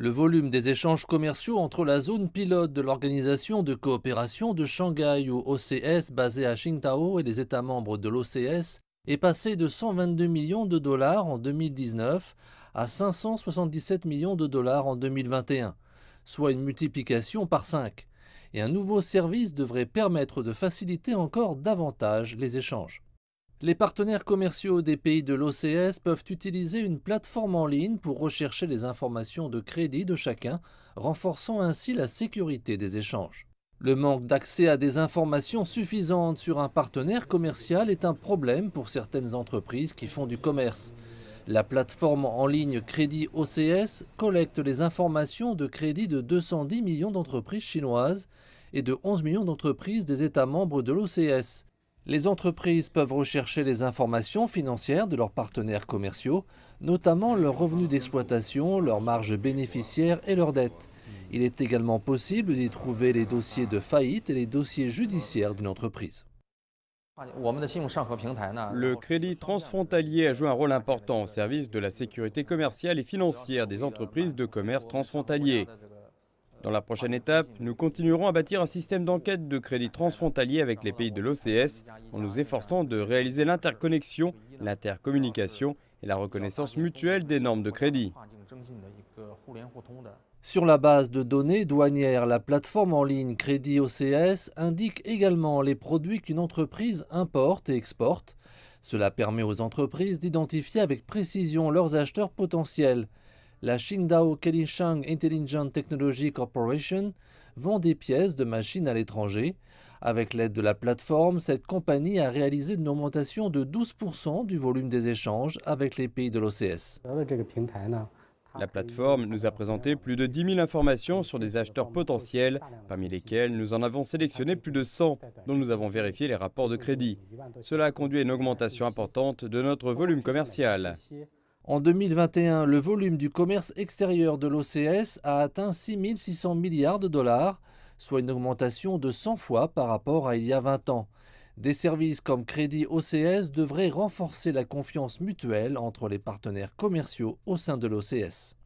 Le volume des échanges commerciaux entre la zone pilote de l'Organisation de coopération de Shanghai ou OCS basée à Qingdao et les États membres de l'OCS est passé de 122 millions de dollars en 2019 à 577 millions de dollars en 2021, soit une multiplication par 5. Et un nouveau service devrait permettre de faciliter encore davantage les échanges. Les partenaires commerciaux des pays de l'OCS peuvent utiliser une plateforme en ligne pour rechercher les informations de crédit de chacun, renforçant ainsi la sécurité des échanges. Le manque d'accès à des informations suffisantes sur un partenaire commercial est un problème pour certaines entreprises qui font du commerce. La plateforme en ligne Crédit OCS collecte les informations de crédit de 210 millions d'entreprises chinoises et de 11 millions d'entreprises des États membres de l'OCS. Les entreprises peuvent rechercher les informations financières de leurs partenaires commerciaux, notamment leurs revenus d'exploitation, leurs marges bénéficiaires et leurs dettes. Il est également possible d'y trouver les dossiers de faillite et les dossiers judiciaires d'une entreprise. Le crédit transfrontalier a joué un rôle important au service de la sécurité commerciale et financière des entreprises de commerce transfrontalier. Dans la prochaine étape, nous continuerons à bâtir un système d'enquête de crédit transfrontalier avec les pays de l'OCS en nous efforçant de réaliser l'interconnexion, l'intercommunication et la reconnaissance mutuelle des normes de crédit. Sur la base de données douanières, la plateforme en ligne Crédit OCS indique également les produits qu'une entreprise importe et exporte. Cela permet aux entreprises d'identifier avec précision leurs acheteurs potentiels la Shindao Kelinshang Intelligent Technology Corporation vend des pièces de machines à l'étranger. Avec l'aide de la plateforme, cette compagnie a réalisé une augmentation de 12% du volume des échanges avec les pays de l'OCS. La plateforme nous a présenté plus de 10 000 informations sur des acheteurs potentiels, parmi lesquels nous en avons sélectionné plus de 100, dont nous avons vérifié les rapports de crédit. Cela a conduit à une augmentation importante de notre volume commercial. En 2021, le volume du commerce extérieur de l'OCS a atteint 6 600 milliards de dollars, soit une augmentation de 100 fois par rapport à il y a 20 ans. Des services comme Crédit OCS devraient renforcer la confiance mutuelle entre les partenaires commerciaux au sein de l'OCS.